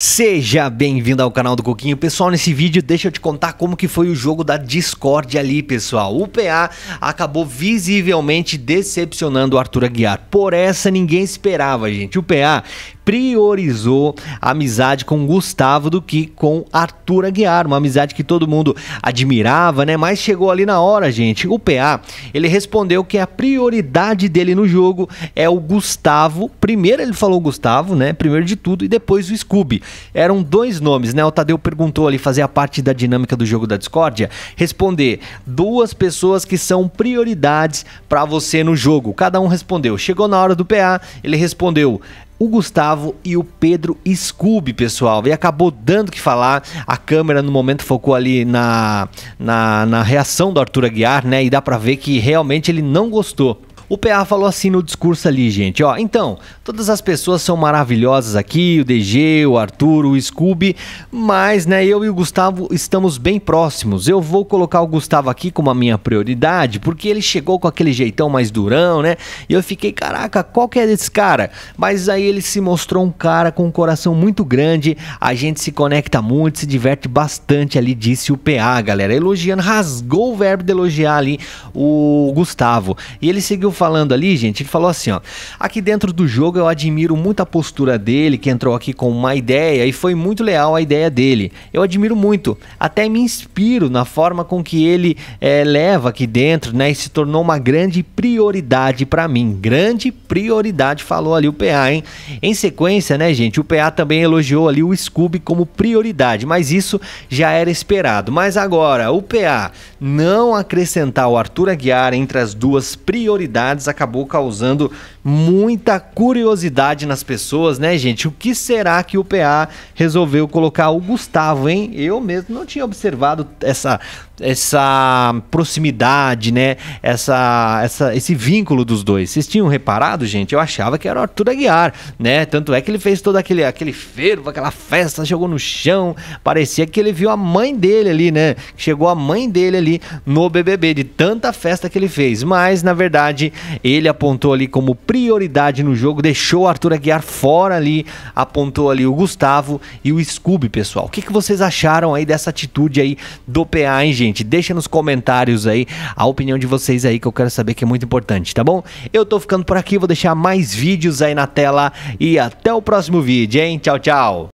Seja bem-vindo ao canal do Coquinho. Pessoal, nesse vídeo deixa eu te contar como que foi o jogo da Discord ali, pessoal. O PA acabou visivelmente decepcionando o Arthur Aguiar. Por essa ninguém esperava, gente. O PA priorizou a amizade com Gustavo do que com Arthur Aguiar, uma amizade que todo mundo admirava, né? Mas chegou ali na hora, gente. O PA, ele respondeu que a prioridade dele no jogo é o Gustavo. Primeiro ele falou Gustavo, né? Primeiro de tudo e depois o Scooby eram dois nomes, né? O Tadeu perguntou ali, fazer a parte da dinâmica do jogo da discórdia, responder duas pessoas que são prioridades para você no jogo. Cada um respondeu. Chegou na hora do PA, ele respondeu o Gustavo e o Pedro Scooby, pessoal. E acabou dando que falar. A câmera no momento focou ali na, na, na reação do Arthur Aguiar, né? E dá para ver que realmente ele não gostou o PA falou assim no discurso ali, gente, ó. Então, todas as pessoas são maravilhosas aqui, o DG, o Arthur, o Scooby, mas, né, eu e o Gustavo estamos bem próximos. Eu vou colocar o Gustavo aqui como a minha prioridade, porque ele chegou com aquele jeitão mais durão, né? E eu fiquei, caraca, qual que é desse cara? Mas aí ele se mostrou um cara com um coração muito grande, a gente se conecta muito, se diverte bastante ali, disse o PA, galera. Elogiando, rasgou o verbo de elogiar ali o Gustavo. E ele seguiu falando ali, gente, ele falou assim, ó. Aqui dentro do jogo eu admiro muito a postura dele, que entrou aqui com uma ideia e foi muito leal a ideia dele. Eu admiro muito. Até me inspiro na forma com que ele é, leva aqui dentro, né? E se tornou uma grande prioridade para mim. Grande prioridade, falou ali o PA, hein? Em sequência, né, gente, o PA também elogiou ali o Scooby como prioridade, mas isso já era esperado. Mas agora, o PA não acrescentar o Arthur Aguiar entre as duas prioridades acabou causando muita curiosidade nas pessoas, né, gente? O que será que o PA resolveu colocar o Gustavo, hein? Eu mesmo não tinha observado essa essa proximidade, né? Essa, essa esse vínculo dos dois. Vocês tinham reparado, gente? Eu achava que era o Arthur Aguiar, né? Tanto é que ele fez todo aquele aquele fervo, aquela festa, jogou no chão, parecia que ele viu a mãe dele ali, né? Chegou a mãe dele ali ali no BBB, de tanta festa que ele fez. Mas, na verdade, ele apontou ali como prioridade no jogo, deixou o Arthur Aguiar fora ali, apontou ali o Gustavo e o Scooby, pessoal. O que, que vocês acharam aí dessa atitude aí do PA, hein, gente? Deixa nos comentários aí a opinião de vocês aí, que eu quero saber que é muito importante, tá bom? Eu tô ficando por aqui, vou deixar mais vídeos aí na tela e até o próximo vídeo, hein? Tchau, tchau!